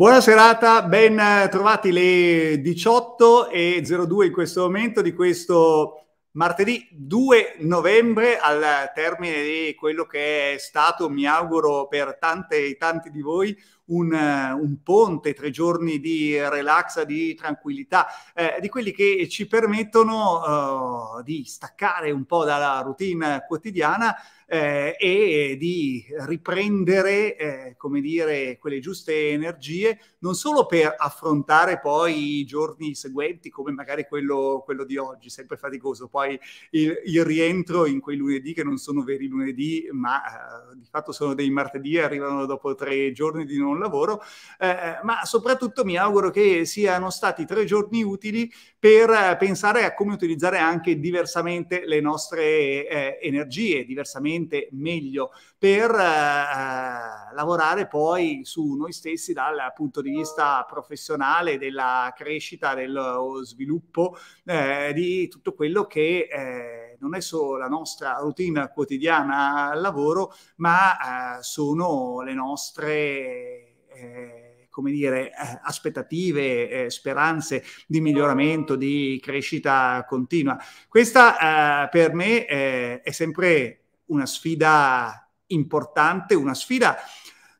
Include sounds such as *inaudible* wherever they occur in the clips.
Buona serata, ben eh, trovati le 18.02 in questo momento di questo martedì 2 novembre al termine di quello che è stato, mi auguro per tante e tanti di voi, un, eh, un ponte, tre giorni di relax, di tranquillità, eh, di quelli che ci permettono uh, di staccare un po' dalla routine quotidiana eh, e di riprendere, eh, come dire, quelle giuste energie, non solo per affrontare poi i giorni seguenti, come magari quello, quello di oggi, sempre faticoso, poi il, il, rientro in quei lunedì che non sono veri lunedì, ma eh, di fatto sono dei martedì, arrivano dopo tre giorni di non lavoro, eh, ma soprattutto mi auguro che siano stati tre giorni utili per pensare a come utilizzare anche diversamente le nostre eh, energie, diversamente sicuramente meglio per eh, eh, lavorare poi su noi stessi dal punto di vista professionale, della crescita, dello sviluppo, eh, di tutto quello che eh, non è solo la nostra routine quotidiana al lavoro, ma eh, sono le nostre eh, come dire, aspettative, eh, speranze di miglioramento, di crescita continua. Questa eh, per me eh, è sempre una sfida importante, una sfida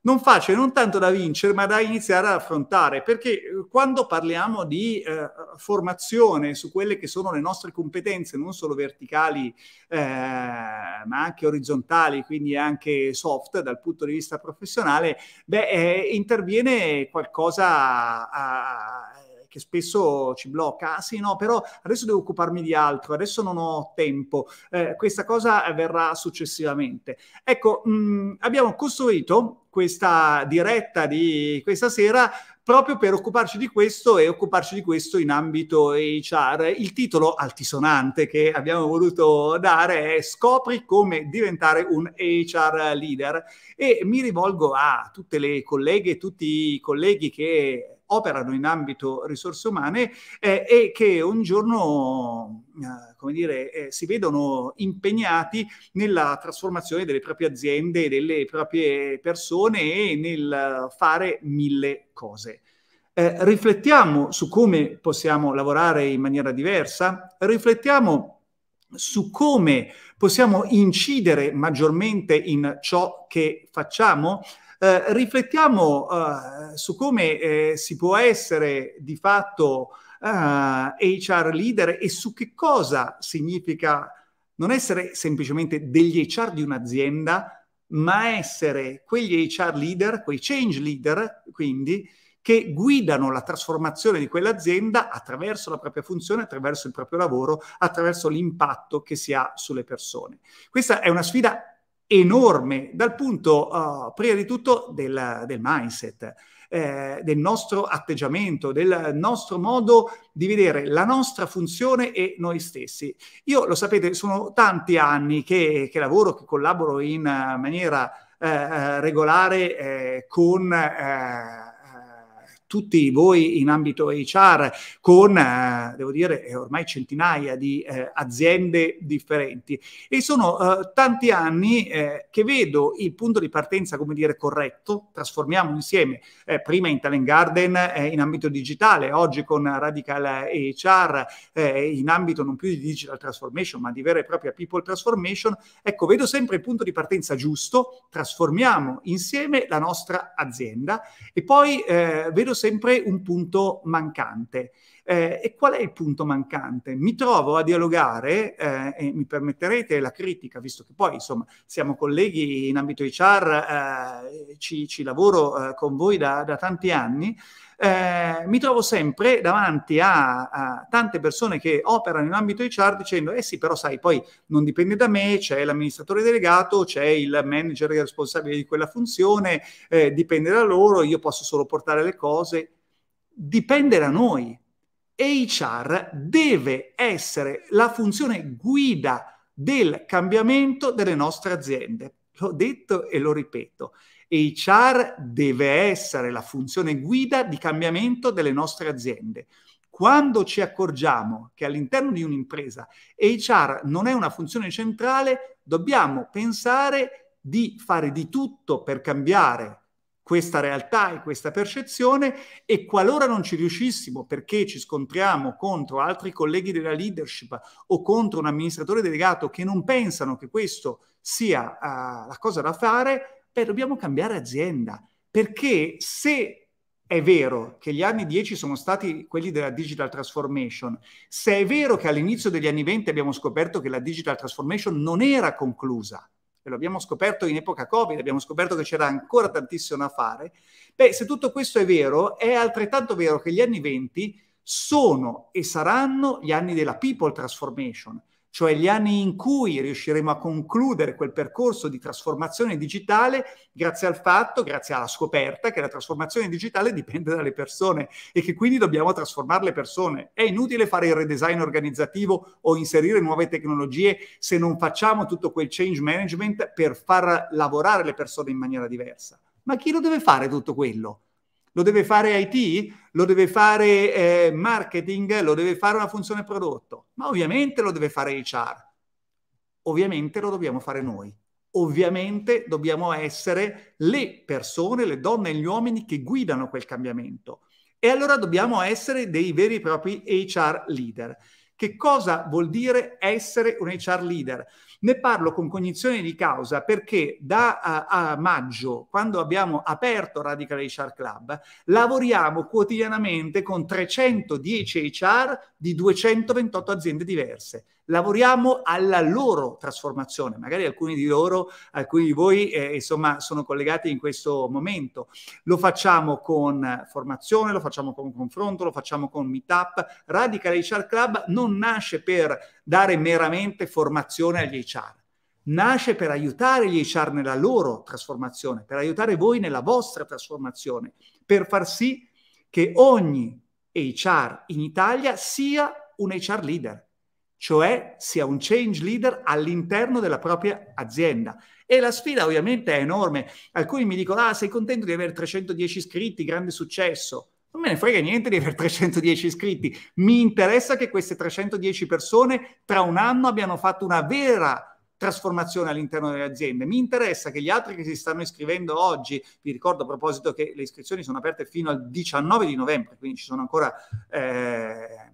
non facile, non tanto da vincere, ma da iniziare ad affrontare, perché eh, quando parliamo di eh, formazione su quelle che sono le nostre competenze, non solo verticali, eh, ma anche orizzontali, quindi anche soft dal punto di vista professionale, beh, eh, interviene qualcosa a, che spesso ci blocca, ah, sì no, però adesso devo occuparmi di altro, adesso non ho tempo, eh, questa cosa verrà successivamente. Ecco, mh, mm, abbiamo costruito questa diretta di questa sera proprio per occuparci di questo e occuparci di questo in ambito HR. Il titolo altisonante che abbiamo voluto dare è Scopri come diventare un HR leader e mi rivolgo a tutte le colleghe e tutti i colleghi che operano in ambito risorse umane eh, e che un giorno eh, come dire, eh, si vedono impegnati nella trasformazione delle proprie aziende, delle proprie persone e nel fare mille cose. Eh, riflettiamo su come possiamo lavorare in maniera diversa, riflettiamo su come possiamo incidere maggiormente in ciò che facciamo. Eh, riflettiamo eh, su come eh, si può essere di fatto HR eh, leader e su che cosa significa non essere semplicemente degli HR di un'azienda, ma essere quegli HR leader, quei change leader, quindi, che guidano la trasformazione di quell'azienda attraverso la propria funzione, attraverso il proprio lavoro, attraverso l'impatto che si ha sulle persone. Questa è una sfida enorme dal punto, uh, prima di tutto, del, del mindset, eh, del nostro atteggiamento, del nostro modo di vedere la nostra funzione e noi stessi. Io lo sapete, sono tanti anni che, che lavoro, che collaboro in maniera eh, eh regolare eh, con eh, tutti voi in ambito HR con, eh, devo dire, eh, ormai centinaia di eh, aziende differenti. E sono eh, tanti anni eh, che vedo il punto di partenza, come dire, corretto. Trasformiamo insieme, eh, prima in Talent Garden, in ambito digitale, oggi con Radical HR, in ambito non più di digital transformation, ma di vera e propria people transformation. Ecco, vedo sempre il punto di partenza giusto, trasformiamo insieme la nostra azienda e poi vedo sempre un punto mancante. Eh, e qual è il punto mancante? Mi trovo a dialogare, eh, e mi permetterete la critica, visto che poi insomma siamo colleghi in ambito HR, eh, ci, ci lavoro eh, con voi da, da tanti anni, eh, mi trovo sempre davanti a, a, tante persone che operano in ambito HR dicendo, eh sì, però sai, poi non dipende da me, c'è l'amministratore delegato, c'è il manager responsabile di quella funzione, eh, dipende da loro, io posso solo portare le cose. Dipende da noi. e HR deve essere la funzione guida del cambiamento delle nostre aziende. L'ho detto e lo ripeto. E HR deve essere la funzione guida di cambiamento delle nostre aziende. Quando ci accorgiamo che all'interno di un'impresa HR non è una funzione centrale, dobbiamo pensare di fare di tutto per cambiare questa realtà e questa percezione e qualora non ci riuscissimo perché ci scontriamo contro altri colleghi della leadership o contro un amministratore delegato che non pensano che questo sia uh, la cosa da fare, beh, dobbiamo cambiare azienda, perché se è vero che gli anni 10 sono stati quelli della digital transformation, se è vero che all'inizio degli anni 20 abbiamo scoperto che la digital transformation non era conclusa, e lo abbiamo scoperto in epoca Covid, abbiamo scoperto che c'era ancora tantissimo da fare, beh, se tutto questo è vero, è altrettanto vero che gli anni 20 sono e saranno gli anni della people transformation, cioè gli anni in cui riusciremo a concludere quel percorso di trasformazione digitale grazie al fatto, grazie alla scoperta che la trasformazione digitale dipende dalle persone e che quindi dobbiamo trasformare le persone. È inutile fare il redesign organizzativo o inserire nuove tecnologie se non facciamo tutto quel change management per far lavorare le persone in maniera diversa. Ma chi lo deve fare tutto quello? Lo deve fare IT? Lo deve fare eh, marketing? Lo deve fare una funzione prodotto? Ma ovviamente lo deve fare HR. Ovviamente lo dobbiamo fare noi. Ovviamente dobbiamo essere le persone, le donne e gli uomini che guidano quel cambiamento. E allora dobbiamo essere dei veri e propri HR leader. Che cosa vuol dire essere un HR leader? Ne parlo con cognizione di causa perché da a, a maggio, quando abbiamo aperto Radical HR Club, lavoriamo quotidianamente con 310 HR di 228 aziende diverse lavoriamo alla loro trasformazione. Magari alcuni di loro, alcuni di voi, eh, insomma, sono collegati in questo momento. Lo facciamo con formazione, lo facciamo con confronto, lo facciamo con meetup. Radical HR Club non nasce per dare meramente formazione agli HR. Nasce per aiutare gli HR nella loro trasformazione, per aiutare voi nella vostra trasformazione, per far sì che ogni HR in Italia sia un HR leader, cioè sia un change leader all'interno della propria azienda. E la sfida ovviamente è enorme. Alcuni mi dicono, ah, sei contento di avere 310 iscritti, grande successo. Non me ne frega niente di aver 310 *laughs* iscritti, mi interessa che queste 310 persone tra un anno abbiano fatto una vera trasformazione all'interno delle aziende. Mi interessa che gli altri che si stanno iscrivendo oggi, vi ricordo a proposito che le iscrizioni sono aperte fino al 19 di novembre, quindi ci sono ancora eh,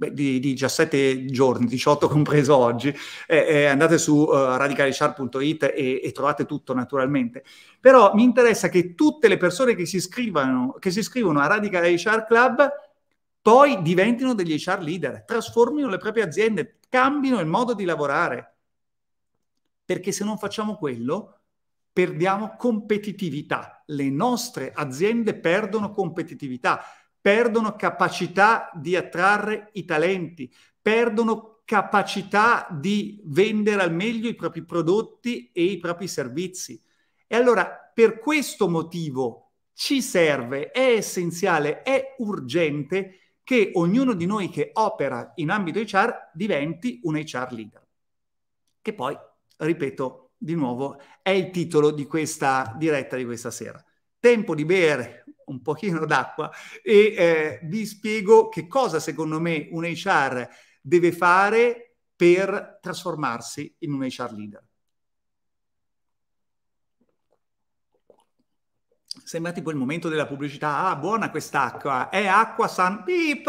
beh, di, di, 17 giorni, 18 compreso oggi, eh, eh, andate su uh, eh, radicalisharp.it e, e, trovate tutto naturalmente. Però mi interessa che tutte le persone che si, iscrivano, che si iscrivono a Radical HR Club poi diventino degli HR leader, trasformino le proprie aziende, cambino il modo di lavorare. Perché se non facciamo quello, perdiamo competitività. Le nostre aziende perdono competitività perdono capacità di attrarre i talenti, perdono capacità di vendere al meglio i propri prodotti e i propri servizi. E allora, per questo motivo, ci serve, è essenziale, è urgente che ognuno di noi che opera in ambito HR diventi un HR leader. Che poi, ripeto di nuovo, è il titolo di questa diretta di questa sera. Tempo di bere un pochino d'acqua e eh, vi spiego che cosa secondo me un HR deve fare per trasformarsi in un HR leader. Sembra tipo il momento della pubblicità. Ah, buona quest'acqua, è acqua San Pip.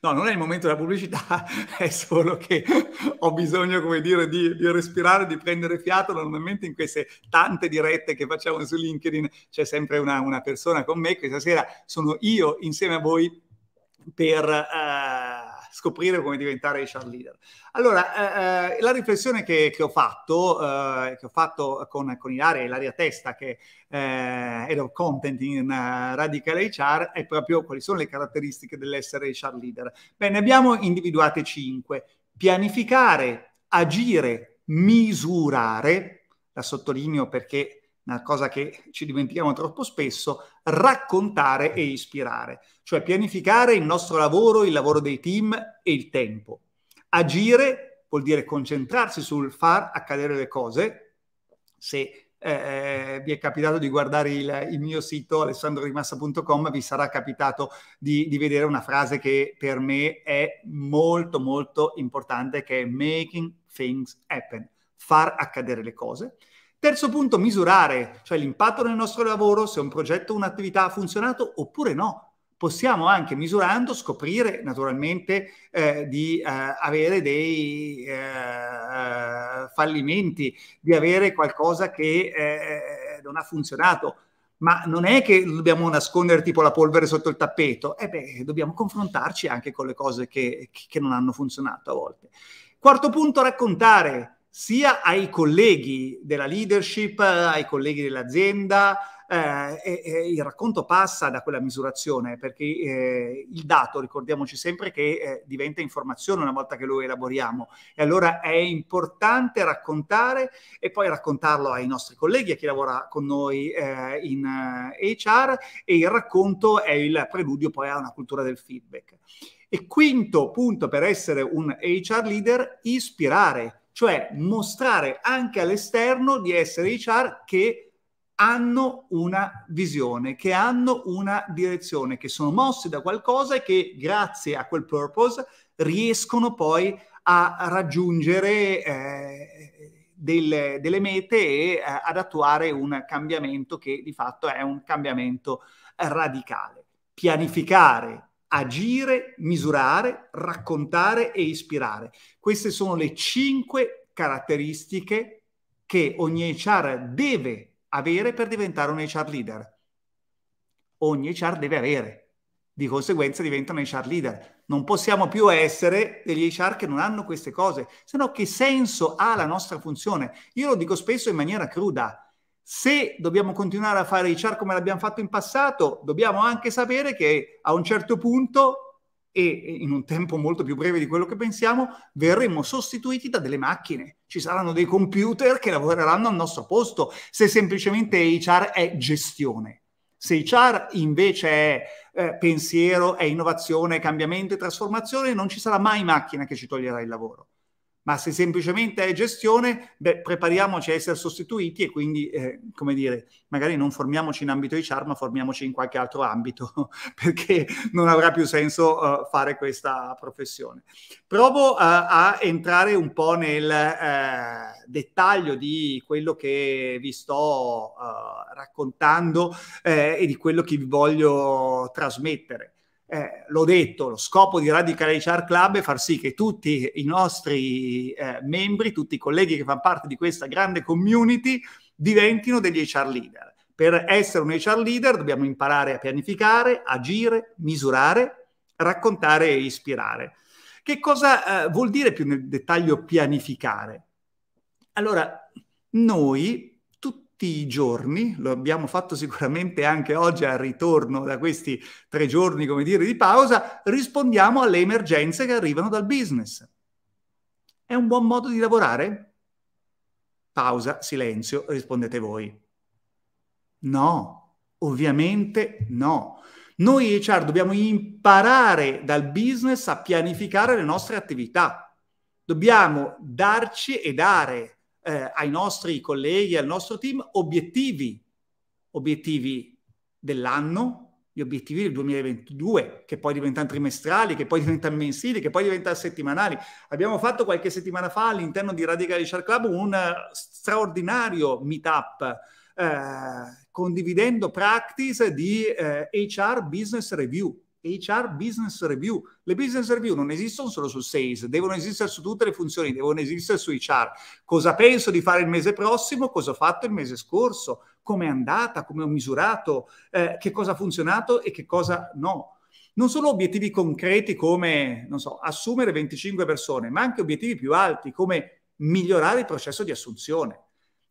No, non è il momento della pubblicità, *laughs* è solo che ho bisogno, come dire, di, di respirare, di prendere fiato. Normalmente in queste tante dirette che facciamo su LinkedIn c'è sempre una, una persona con me. Questa sera sono io insieme a voi per... Uh, scoprire come diventare HR leader. Allora, eh, eh, la riflessione che, che ho fatto, eh, che ho fatto con, con Ilaria, Ilaria Testa, che è eh, Head Content in uh, Radical HR, è proprio quali sono le caratteristiche dell'essere HR leader. Beh, ne abbiamo individuate cinque. Pianificare, agire, misurare, la sottolineo perché una cosa che ci dimentichiamo troppo spesso, raccontare e ispirare, cioè pianificare il nostro lavoro, il lavoro dei team e il tempo. Agire vuol dire concentrarsi sul far accadere le cose. Se eh, eh vi è capitato di guardare il, il mio sito alessandrorimassa.com, vi sarà capitato di, di vedere una frase che per me è molto molto importante, che è making things happen, far accadere le cose. Terzo punto, misurare, cioè l'impatto nel nostro lavoro, se un progetto o un'attività ha funzionato oppure no. Possiamo anche misurando scoprire naturalmente eh, di eh, avere dei eh, eh fallimenti, di avere qualcosa che eh, non ha funzionato. Ma non è che dobbiamo nascondere tipo la polvere sotto il tappeto, eh beh, dobbiamo confrontarci anche con le cose che, che non hanno funzionato a volte. Quarto punto, raccontare sia ai colleghi della leadership, eh, ai colleghi dell'azienda. Eh, e, e il racconto passa da quella misurazione perché eh, il dato, ricordiamoci sempre che eh, diventa informazione una volta che lo elaboriamo e allora è importante raccontare e poi raccontarlo ai nostri colleghi, a chi lavora con noi eh, in HR eh, e il racconto è il preludio poi a una cultura del feedback. E quinto punto per essere un HR leader, ispirare cioè mostrare anche all'esterno di essere i char che hanno una visione, che hanno una direzione, che sono mossi da qualcosa e che grazie a quel purpose riescono poi a raggiungere eh, delle, delle, mete e eh, ad attuare un cambiamento che di fatto è un cambiamento eh, radicale. Pianificare agire, misurare, raccontare e ispirare. Queste sono le cinque caratteristiche che ogni HR deve avere per diventare un HR leader. Ogni HR deve avere, di conseguenza diventa un HR leader. Non possiamo più essere degli HR che non hanno queste cose, se no che senso ha la nostra funzione? Io lo dico spesso in maniera cruda, se dobbiamo continuare a fare HR come l'abbiamo fatto in passato, dobbiamo anche sapere che a un certo punto e in un tempo molto più breve di quello che pensiamo, verremo sostituiti da delle macchine. Ci saranno dei computer che lavoreranno al nostro posto, se semplicemente HR è gestione. Se HR invece è eh, pensiero, è innovazione, cambiamento e trasformazione, non ci sarà mai macchina che ci toglierà il lavoro ma se semplicemente è gestione, beh, prepariamoci a essere sostituiti e quindi, eh, come dire, magari non formiamoci in ambito HR, ma formiamoci in qualche altro ambito, *laughs* perché non avrà più senso uh, fare questa professione. Provo uh, a entrare un po' nel uh, dettaglio di quello che vi sto eh, raccontando e di quello che vi voglio trasmettere eh, l'ho detto, lo scopo di Radical HR Club è far sì che tutti i nostri eh, membri, tutti i colleghi che fanno parte di questa grande community diventino degli HR leader. Per essere un HR leader dobbiamo imparare a pianificare, agire, misurare, raccontare e ispirare. Che cosa eh, vuol dire più nel dettaglio pianificare? Allora, noi i giorni, lo abbiamo fatto sicuramente anche oggi al ritorno da questi tre giorni, come dire, di pausa, rispondiamo alle emergenze che arrivano dal business. È un buon modo di lavorare? Pausa, silenzio, rispondete voi. No, ovviamente no. Noi HR dobbiamo imparare dal business a pianificare le nostre attività. Dobbiamo darci e dare eh, ai nostri colleghi, al nostro team, obiettivi, obiettivi dell'anno, gli obiettivi del 2022, che poi diventano trimestrali, che poi diventano mensili, che poi diventano settimanali. Abbiamo fatto qualche settimana fa all'interno di Radical Research Club un eh, straordinario meetup eh, condividendo practice di eh, HR Business Review HR Business Review. Le business review non esistono solo su sales, devono esistere su tutte le funzioni, devono esistere su HR. Cosa penso di fare il mese prossimo? Cosa ho fatto il mese scorso? Come è andata? Come ho misurato? Eh, che cosa ha funzionato e che cosa no? Non solo obiettivi concreti come, non so, assumere 25 persone, ma anche obiettivi più alti come migliorare il processo di assunzione.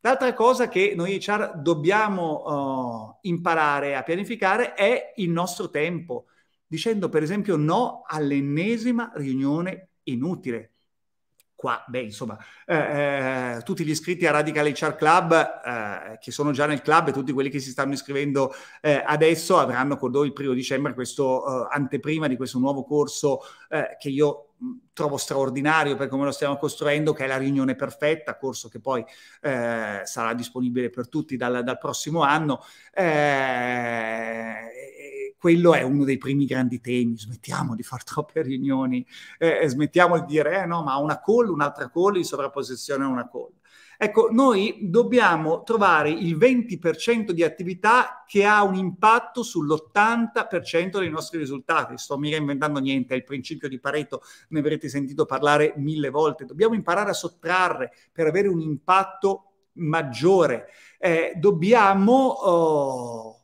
L'altra cosa che noi HR dobbiamo uh, imparare a pianificare è il nostro tempo dicendo per esempio no all'ennesima riunione inutile. Qua, beh, insomma, eh, eh tutti gli iscritti a Radical HR Club, eh, che sono già nel club e tutti quelli che si stanno iscrivendo eh, adesso avranno con noi il primo dicembre questo eh, anteprima di questo nuovo corso che io mm, trovo straordinario per come lo stiamo costruendo, che è la riunione perfetta, corso che poi eh, sarà disponibile per tutti dal, dal prossimo anno. Eh, quello è uno dei primi grandi temi, smettiamo di fare troppe riunioni, eh, eh, smettiamo di dire eh, no, ma una call, un'altra call, in sovrapposizione a una call. Ecco, noi dobbiamo trovare il 20% di attività che ha un impatto sull'80% dei nostri risultati. Sto mica inventando niente, è il principio di Pareto, ne avrete sentito parlare mille volte. Dobbiamo imparare a sottrarre per avere un impatto maggiore. Eh, dobbiamo... Oh,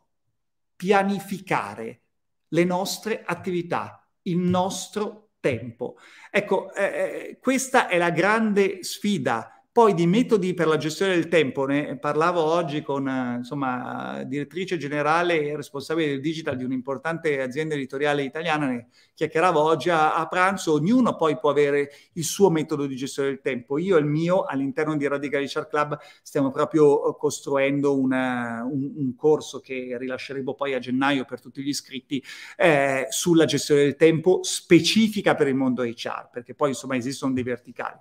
pianificare le nostre attività, il nostro tempo. Ecco, eh, eh questa è la grande sfida poi di metodi per la gestione del tempo, ne parlavo oggi con insomma, direttrice generale e responsabile del digital di un'importante azienda editoriale italiana, ne chiacchieravo oggi a, a, pranzo, ognuno poi può avere il suo metodo di gestione del tempo. Io e il mio all'interno di Radical Richard Club stiamo proprio eh, costruendo una, un, un, corso che rilasceremo poi a gennaio per tutti gli iscritti eh, sulla gestione del tempo specifica per il mondo HR, perché poi insomma esistono dei verticali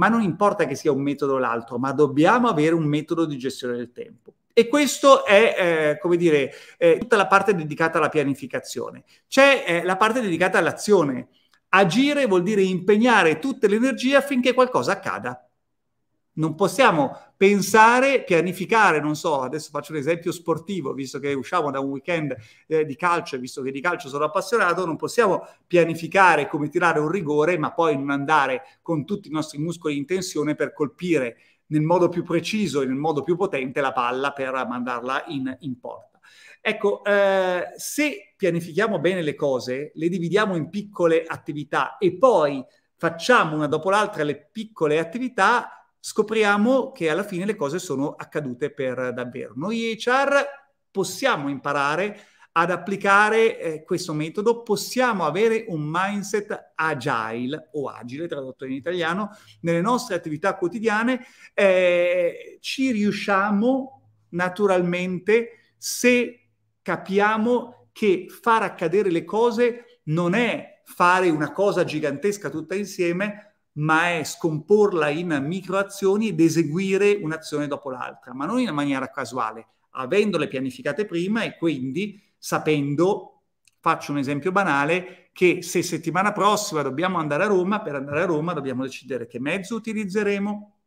ma non importa che sia un metodo o l'altro, ma dobbiamo avere un metodo di gestione del tempo. E questo è, eh, come dire, eh, tutta la parte dedicata alla pianificazione. C'è eh, la parte dedicata all'azione. Agire vuol dire impegnare tutta l'energia affinché qualcosa accada. Non possiamo pensare, pianificare, non so, adesso faccio un esempio sportivo, visto che usciamo da un weekend eh, di calcio, visto che di calcio sono appassionato, non possiamo pianificare come tirare un rigore, ma poi non andare con tutti i nostri muscoli in tensione per colpire nel modo più preciso e nel modo più potente la palla per mandarla in, in porta. Ecco, eh, se pianifichiamo bene le cose, le dividiamo in piccole attività e poi facciamo una dopo l'altra le piccole attività, scopriamo che alla fine le cose sono accadute per davvero. Noi HR possiamo imparare ad applicare eh, questo metodo, possiamo avere un mindset agile o agile tradotto in italiano nelle nostre attività quotidiane, eh, ci riusciamo naturalmente se capiamo che far accadere le cose non è fare una cosa gigantesca tutta insieme, ma è scomporla in microazioni ed eseguire un'azione dopo l'altra, ma non in maniera casuale, avendole pianificate prima e quindi sapendo, faccio un esempio banale, che se settimana prossima dobbiamo andare a Roma, per andare a Roma dobbiamo decidere che mezzo utilizzeremo,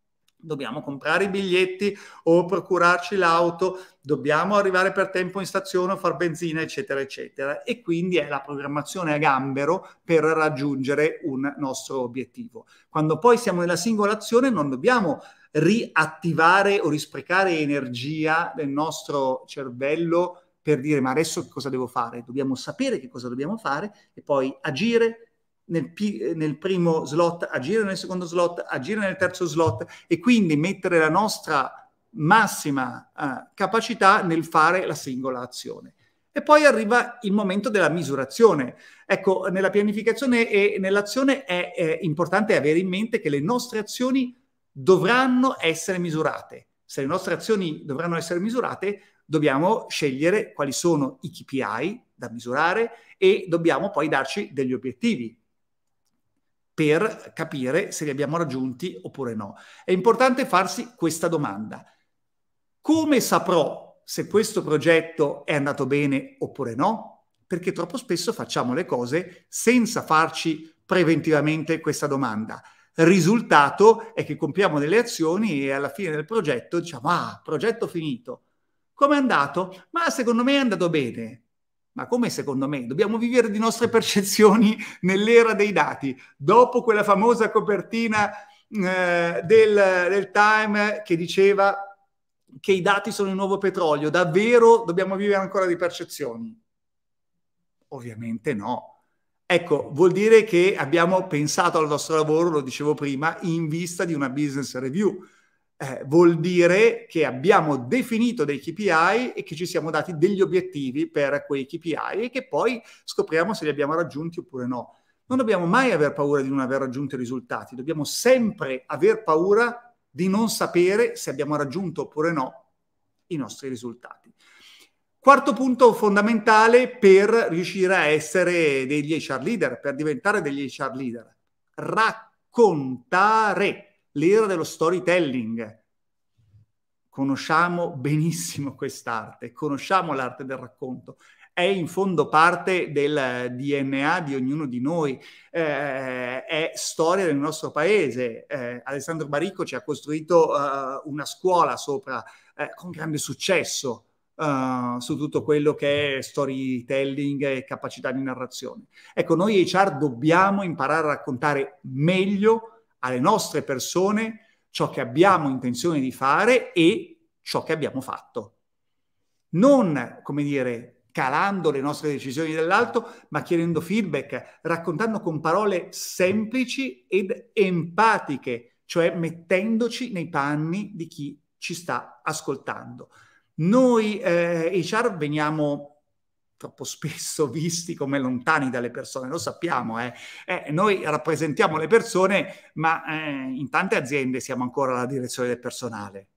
dobbiamo comprare i biglietti o procurarci l'auto, dobbiamo arrivare per tempo in stazione o far benzina, eccetera, eccetera. E quindi è la programmazione a gambero per raggiungere un nostro obiettivo. Quando poi siamo nella singola azione non dobbiamo riattivare o risprecare energia del nostro cervello per dire ma adesso che cosa devo fare? Dobbiamo sapere che cosa dobbiamo fare e poi agire, nel, nel, primo slot, agire nel secondo slot, agire nel terzo slot e quindi mettere la nostra massima eh, capacità nel fare la singola azione. E poi arriva il momento della misurazione. Ecco, nella pianificazione e nell'azione è, è importante avere in mente che le nostre azioni dovranno essere misurate. Se le nostre azioni dovranno essere misurate, dobbiamo scegliere quali sono i KPI da misurare e dobbiamo poi darci degli obiettivi per capire se li abbiamo raggiunti oppure no. È importante farsi questa domanda. Come saprò se questo progetto è andato bene oppure no? Perché troppo spesso facciamo le cose senza farci preventivamente questa domanda. Risultato è che compiamo delle azioni e alla fine del progetto diciamo, ah, progetto finito. Come è andato? Ma secondo me è andato bene. Ma come secondo me? Dobbiamo vivere di nostre percezioni *laughs* nell'era dei dati. Dopo quella famosa copertina eh, del, del Time che diceva che i dati sono il nuovo petrolio, davvero dobbiamo vivere ancora di percezioni? Ovviamente no. Ecco, vuol dire che abbiamo pensato al nostro lavoro, lo dicevo prima, in vista di una business review eh, vuol dire che abbiamo definito dei KPI e che ci siamo dati degli obiettivi per quei KPI e che poi scopriamo se li abbiamo raggiunti oppure no. Non dobbiamo mai aver paura di non aver raggiunto i risultati, dobbiamo sempre aver paura di non sapere se abbiamo raggiunto oppure no i nostri risultati. Quarto punto fondamentale per riuscire a essere degli HR leader, per diventare degli HR leader, raccontare l'era dello storytelling. Conosciamo benissimo quest'arte, conosciamo l'arte del racconto, è in fondo parte del DNA di ognuno di noi, eh, è storia del nostro paese. Eh, Alessandro Baricco ci ha costruito eh, una scuola sopra eh, con grande successo. Eh, su tutto quello che è storytelling e capacità di narrazione. Ecco, noi HR dobbiamo imparare a raccontare meglio alle nostre persone ciò che abbiamo intenzione di fare e ciò che abbiamo fatto. Non, come dire, calando le nostre decisioni dall'alto, ma chiedendo feedback, raccontando con parole semplici ed empatiche, cioè mettendoci nei panni di chi ci sta ascoltando. Noi eh, HR veniamo troppo spesso *laughs* visti come lontani dalle persone, lo sappiamo, eh? Eh, noi rappresentiamo le persone, ma eh, in tante aziende siamo ancora alla direzione del personale.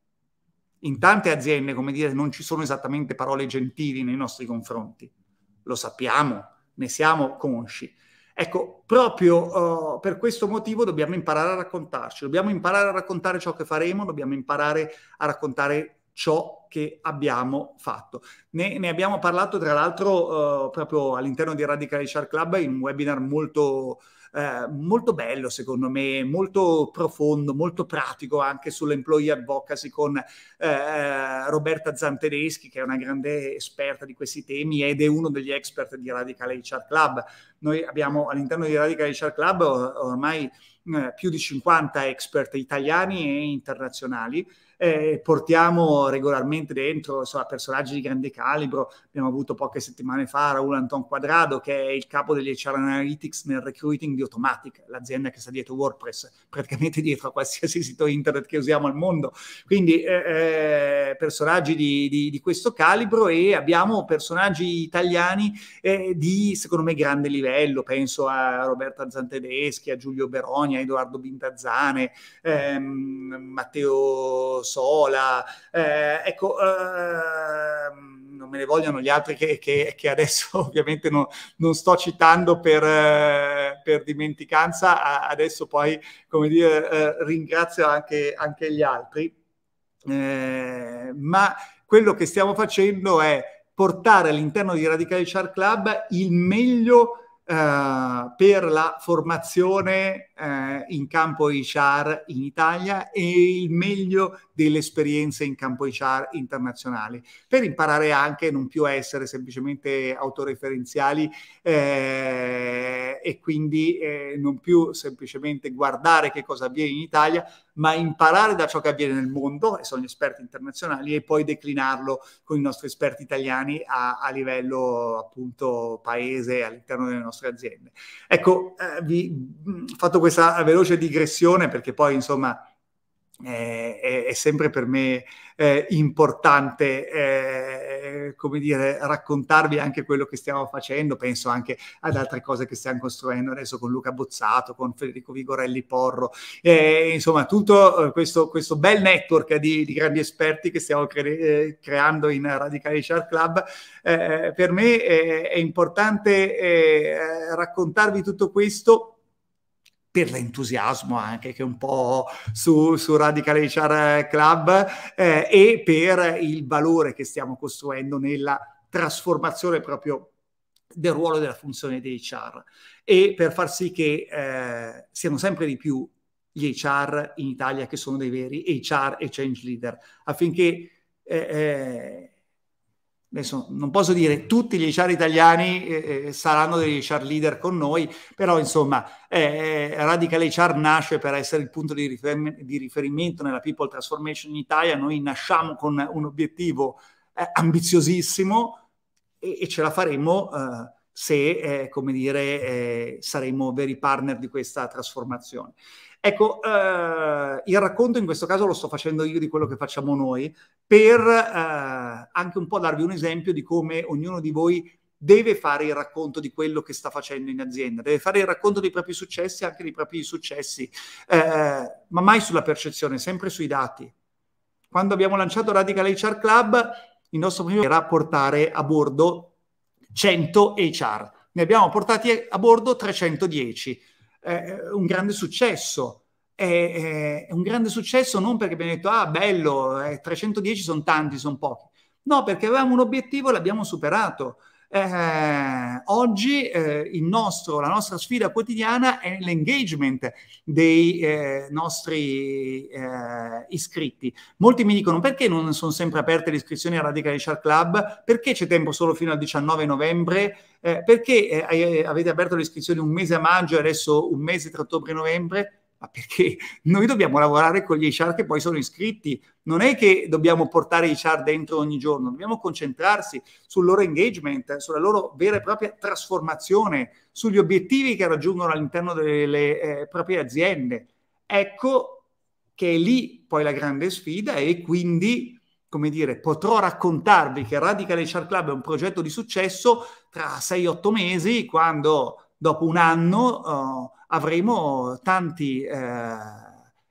In tante aziende, come dire, non ci sono esattamente parole gentili nei nostri confronti. Lo sappiamo, ne siamo consci. Ecco, proprio uh, per questo motivo dobbiamo imparare a raccontarci, dobbiamo imparare a raccontare ciò che faremo, dobbiamo imparare a raccontare ciò che abbiamo fatto. Ne, ne abbiamo parlato tra l'altro eh, proprio all'interno di Radical HR Club in un webinar molto, eh, molto bello secondo me, molto profondo, molto pratico anche sull'employee advocacy con eh, eh Roberta Zantedeschi che è una grande esperta di questi temi ed è uno degli expert di Radical HR Club. Noi abbiamo all'interno di Radical HR Club or- ormai eh, più di 50 expert italiani e internazionali eh, portiamo regolarmente dentro so, personaggi di grande calibro. Abbiamo avuto poche settimane fa Raul Anton Quadrado, che è il capo degli HR Analytics nel recruiting di Automatic, l'azienda che sta dietro WordPress, praticamente dietro a qualsiasi sito internet che usiamo al mondo. Quindi eh, eh, personaggi di, di, di, questo calibro e abbiamo personaggi italiani eh, di, secondo me, grande livello. Penso a Roberta Zantedeschi, a Giulio Beroni, a Edoardo Bintazzane, ehm, Matteo Sola, eh, ecco, eh, non me ne vogliono gli altri che, che, che adesso *laughs* ovviamente non, non, sto citando per, eh, per dimenticanza, adesso poi, come dire, eh, ringrazio anche, anche, gli altri, eh, ma quello che stiamo facendo è portare all'interno di Radical Char Club il meglio eh, per la formazione eh, in campo HR in Italia e il meglio delle esperienze in campo HR internazionali, per imparare anche non più a essere semplicemente autoreferenziali eh, e quindi eh, non più semplicemente guardare che cosa avviene in Italia, ma imparare da ciò che avviene nel mondo, e sono gli esperti internazionali, e poi declinarlo con i nostri esperti italiani a, a livello appunto paese all'interno delle nostre nostre aziende. Ecco, eh, vi ho fatto questa veloce digressione perché poi insomma eh, è, è, sempre per me eh, importante eh, eh, come dire, raccontarvi anche quello che stiamo facendo, penso anche ad altre cose che stiamo costruendo adesso con Luca Bozzato, con Federico Vigorelli Porro, eh, insomma tutto eh, questo, questo, bel network di, di, grandi esperti che stiamo cre eh, creando in Radicale Shark Club, per me è importante raccontarvi tutto questo per l'entusiasmo anche che un po' su, su Radical HR Club eh, e per il valore che stiamo costruendo nella trasformazione proprio del ruolo e della funzione di HR e per far sì che eh, siano sempre di più gli HR in Italia che sono dei veri HR e change leader affinché eh, eh adesso non posso dire tutti gli HR italiani eh, eh, saranno degli HR leader con noi, però insomma eh, eh Radical HR nasce per essere il punto di, rifer- di, riferimento nella People Transformation in Italia, noi nasciamo con un obiettivo eh, ambiziosissimo e-, e, ce la faremo eh, se, come dire, saremo veri partner di questa trasformazione. Ecco, eh, il racconto in questo caso lo sto facendo io di quello che facciamo noi, per eh, anche un po' darvi un esempio di come ognuno di voi deve fare il racconto di quello che sta facendo in azienda, deve fare il racconto dei propri successi, anche dei propri successi, eh, ma mai sulla percezione, sempre sui dati. Quando abbiamo lanciato Radical HR Club, il nostro primo era portare a bordo 100 HR, ne abbiamo portati a bordo 310 eh, un grande successo. È, è, un grande successo non perché abbiamo detto, ah bello, eh, 310 sono tanti, sono pochi. No, perché avevamo un obiettivo e l'abbiamo superato eh, oggi eh, nostro, la nostra sfida quotidiana è l'engagement dei eh, nostri eh, iscritti. Molti mi dicono perché non sono sempre aperte le iscrizioni al Radical HR Club, perché c'è tempo solo fino al 19 novembre, eh, perché eh, avete aperto le iscrizioni un mese a maggio e adesso un mese tra ottobre e novembre ma perché *laughs* noi dobbiamo lavorare con gli HR che poi sono iscritti, non è che dobbiamo portare gli HR dentro ogni giorno, dobbiamo concentrarsi sul loro engagement, sulla loro vera e propria trasformazione, sugli obiettivi che raggiungono all'interno delle eh, proprie aziende. Ecco che è lì poi la grande sfida e quindi, come dire, potrò raccontarvi che Radical HR Club è un progetto di successo tra 6-8 mesi quando dopo un anno uh, avremo tanti eh,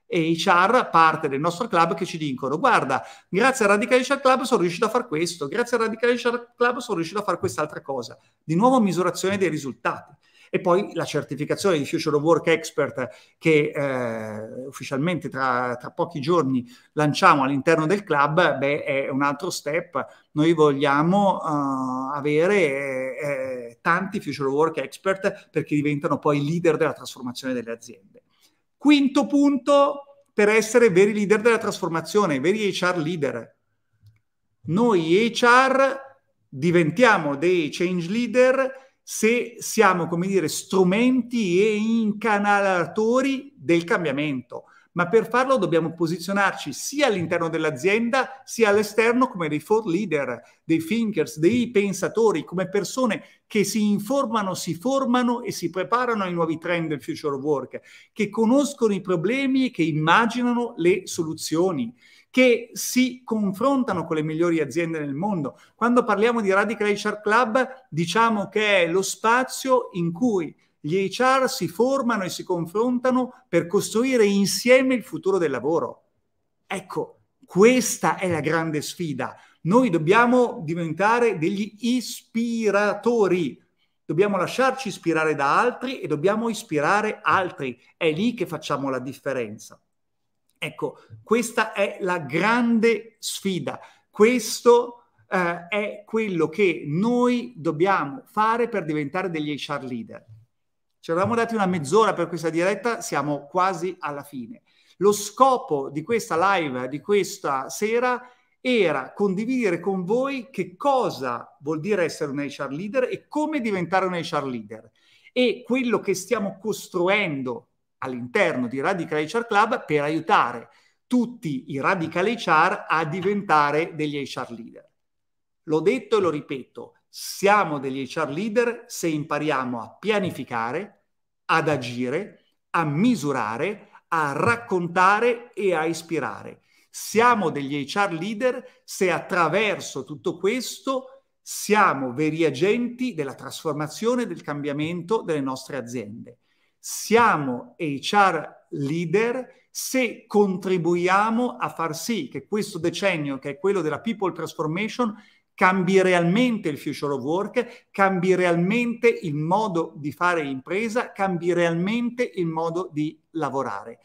HR, parte del nostro club, che ci dicono guarda, grazie a Radical HR Club sono riuscito a fare questo, grazie a Radical HR Club sono riuscito a fare quest'altra cosa. Di nuovo misurazione dei risultati. E poi la certificazione di Future of Work Expert che eh, ufficialmente tra, tra, pochi giorni lanciamo all'interno del club, beh, è un altro step. Noi vogliamo uh, avere eh, eh tanti future work expert perché diventano poi leader della trasformazione delle aziende. Quinto punto, per essere veri leader della trasformazione, veri HR leader. Noi HR diventiamo dei change leader se siamo, come dire, strumenti e incanalatori del cambiamento ma per farlo dobbiamo posizionarci sia all'interno dell'azienda sia all'esterno come dei thought leader, dei thinkers, dei pensatori, come persone che si informano, si formano e si preparano ai nuovi trend del future work, che conoscono i problemi e che immaginano le soluzioni che si confrontano con le migliori aziende nel mondo. Quando parliamo di Radical HR Club, diciamo che è lo spazio in cui gli HR si formano e si confrontano per costruire insieme il futuro del lavoro. Ecco, questa è la grande sfida. Noi dobbiamo diventare degli ispiratori, dobbiamo lasciarci ispirare da altri e dobbiamo ispirare altri. È lì che facciamo la differenza. Ecco, questa è la grande sfida. Questo eh, è quello che noi dobbiamo fare per diventare degli HR leader. Ci eravamo dati una mezz'ora per questa diretta, siamo quasi alla fine. Lo scopo di questa live, di questa sera, era condividere con voi che cosa vuol dire essere un HR leader e come diventare un HR leader e quello che stiamo costruendo all'interno di Radical HR Club per aiutare tutti i Radical HR a diventare degli HR leader. L'ho detto e lo ripeto, siamo degli HR leader se impariamo a pianificare, ad agire, a misurare, a raccontare e a ispirare. Siamo degli HR leader se attraverso tutto questo siamo veri agenti della trasformazione, del cambiamento delle nostre aziende. Siamo HR leader se contribuiamo a far sì che questo decennio, che è quello della people transformation, cambi realmente il future of work, cambi realmente il modo di fare impresa, cambi realmente il modo di lavorare.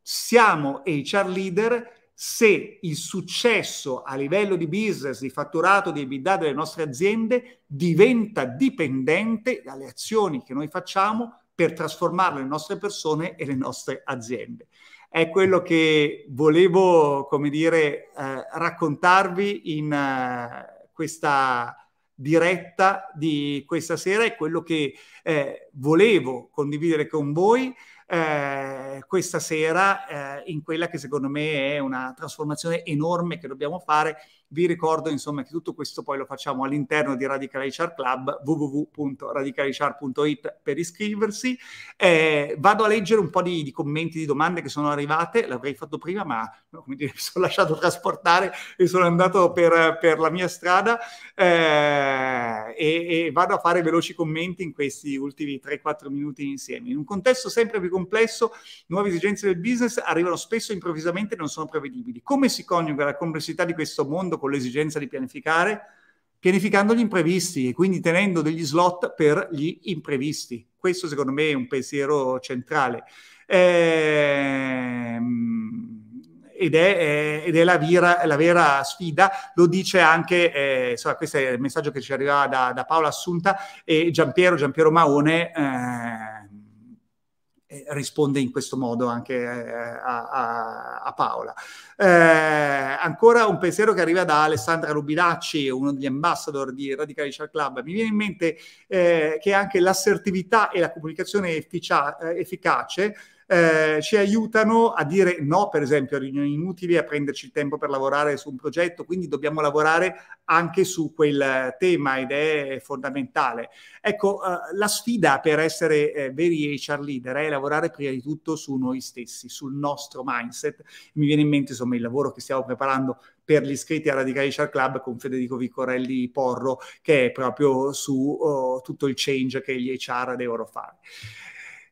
Siamo HR leader se il successo a livello di business, di fatturato, di EBITDA delle nostre aziende diventa dipendente dalle azioni che noi facciamo per trasformare le nostre persone e le nostre aziende. È quello che volevo, come dire, eh, raccontarvi in... Eh, questa diretta di questa sera e quello che eh, volevo condividere con voi eh, questa sera eh, in quella che secondo me è una trasformazione enorme che dobbiamo fare vi ricordo insomma che tutto questo poi lo facciamo all'interno di Radical HR Club, www.radicalhr.it per iscriversi. Eh, vado a leggere un po' di, di, commenti, di domande che sono arrivate, l'avrei fatto prima ma come dire, *laughs* mi sono lasciato trasportare e sono andato per, per la mia strada eh, e, e vado a fare veloci commenti in questi ultimi 3-4 minuti insieme. In un contesto sempre più complesso, nuove esigenze del business arrivano spesso improvvisamente e non sono prevedibili. Come si coniuga la complessità di questo mondo appunto con l'esigenza di pianificare, pianificando gli imprevisti e quindi tenendo degli slot per gli imprevisti. Questo secondo me è un pensiero centrale. Ehm, ed è, ed è la, vira, la, vera sfida, lo dice anche, eh, insomma, questo è il messaggio che ci arrivava da, da Paola Assunta e Giampiero, Giampiero Maone. Eh, eh, risponde in questo modo anche eh, a, a, a, Paola. Eh, ancora un pensiero che arriva da Alessandra Rubinacci, uno degli ambassador di Radical Richard Club. Mi viene in mente eh, che anche l'assertività e la comunicazione efficia- eh, efficace eh, ci aiutano a dire no, per esempio, a riunioni inutili, a prenderci il tempo per lavorare su un progetto, quindi dobbiamo lavorare anche su quel tema ed è fondamentale. Ecco, eh, la sfida per essere eh, veri HR leader è lavorare prima di tutto su noi stessi, sul nostro mindset. Mi viene in mente insomma il lavoro che stiamo preparando per gli iscritti a Radical HR Club con Federico Vicorelli Porro, che è proprio su oh, tutto il change che gli HR devono fare.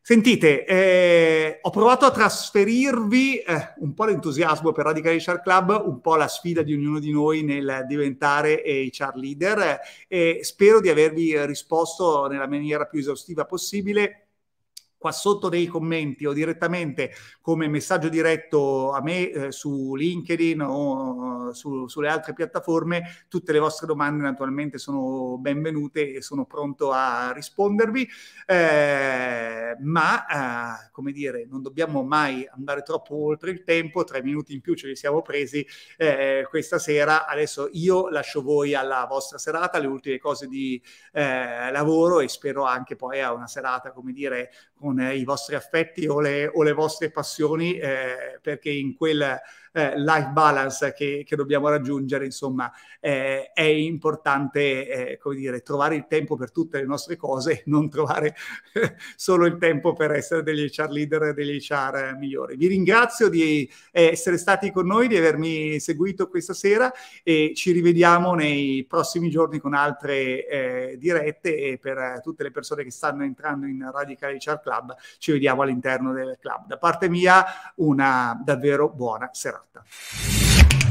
Sentite, eh, ho provato a trasferirvi eh, un po' l'entusiasmo per Radical HR Club, un po' la sfida di ognuno di noi nel diventare HR leader eh, e spero di avervi risposto nella maniera più esaustiva possibile qua sotto nei commenti o direttamente come messaggio diretto a me eh, su LinkedIn o eh, su, sulle altre piattaforme, tutte le vostre domande naturalmente sono benvenute e sono pronto a rispondervi, eh, ma eh, come dire, non dobbiamo mai andare troppo oltre il tempo, tre minuti in più ce li siamo presi eh, questa sera, adesso io lascio voi alla vostra serata, le ultime cose di eh, lavoro e spero anche poi a una serata, come dire, con con i vostri affetti o le, o le vostre passioni, eh, perché in quel eh, life balance che, che, dobbiamo raggiungere, insomma, eh, è importante, eh, come dire, trovare il tempo per tutte le nostre cose, non trovare *laughs* solo il tempo per essere degli HR leader e degli HR migliori. Vi ringrazio di eh, essere stati con noi, di avermi seguito questa sera e ci rivediamo nei prossimi giorni con altre eh, dirette e per tutte le persone che stanno entrando in Radical HR Club ci vediamo all'interno del club. Da parte mia una davvero buona serata. った。